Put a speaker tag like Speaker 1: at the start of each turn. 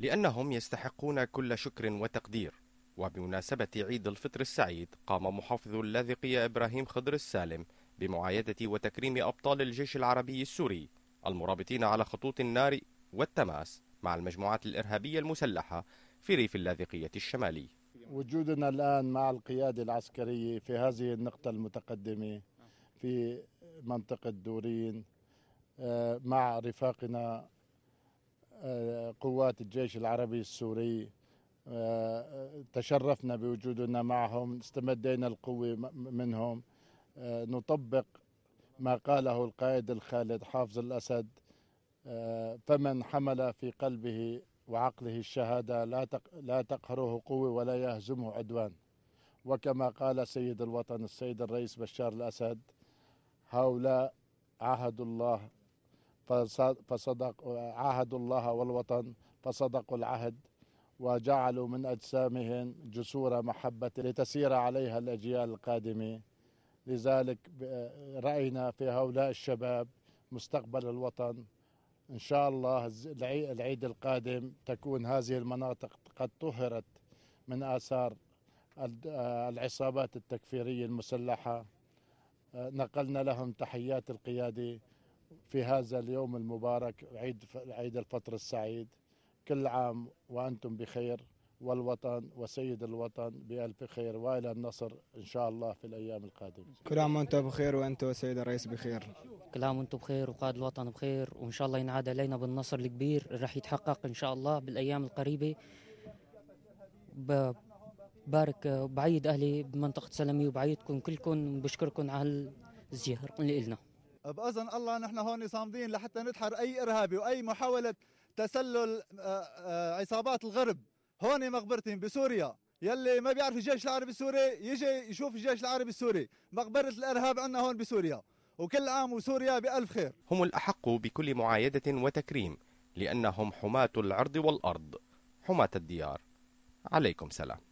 Speaker 1: لأنهم يستحقون كل شكر وتقدير وبمناسبة عيد الفطر السعيد قام محافظ اللاذقية إبراهيم خضر السالم بمعايدة وتكريم أبطال الجيش العربي السوري المرابطين على خطوط النار والتماس مع المجموعات الإرهابية المسلحة في ريف اللاذقية الشمالي
Speaker 2: وجودنا الآن مع القيادة العسكرية في هذه النقطة المتقدمة في منطقة دورين آه، مع رفاقنا آه، قوات الجيش العربي السوري آه، آه، تشرفنا بوجودنا معهم استمدينا القوة منهم نطبق ما قاله القائد الخالد حافظ الأسد فمن حمل في قلبه وعقله الشهادة لا لا تقهره قوة ولا يهزمه عدوان وكما قال سيد الوطن السيد الرئيس بشار الأسد هؤلاء عهد الله فصدق عاهدوا الله والوطن فصدقوا العهد وجعلوا من أجسامهم جسور محبة لتسير عليها الأجيال القادمة لذلك رأينا في هؤلاء الشباب مستقبل الوطن إن شاء الله العيد القادم تكون هذه المناطق قد طهرت من آثار العصابات التكفيرية المسلحة نقلنا لهم تحيات القيادة في هذا اليوم المبارك عيد عيد الفطر السعيد كل عام وانتم بخير والوطن وسيد الوطن بألف خير وإلى النصر إن شاء الله في الأيام القادمة
Speaker 3: كل عام وانتم بخير وأنت وسيد الرئيس بخير كل عام وأنتم بخير وقائد الوطن بخير وإن شاء الله ينعاد علينا بالنصر الكبير اللي راح يتحقق إن شاء الله بالأيام القريبة بارك بعيد أهلي بمنطقة سلمي وبعيدكم كلكم بشكركم على الزيارة اللي لنا.
Speaker 4: باذن الله نحن هون صامدين لحتى ندحر اي ارهابي واي محاوله تسلل آه، آه، عصابات الغرب هون مقبرتهم بسوريا يلي ما بيعرف الجيش العربي السوري يجي يشوف الجيش العربي السوري مقبره الارهاب عندنا هون بسوريا وكل عام وسوريا بألف
Speaker 1: خير هم الأحق بكل معايدة وتكريم لأنهم حماة العرض والأرض حماة الديار عليكم سلام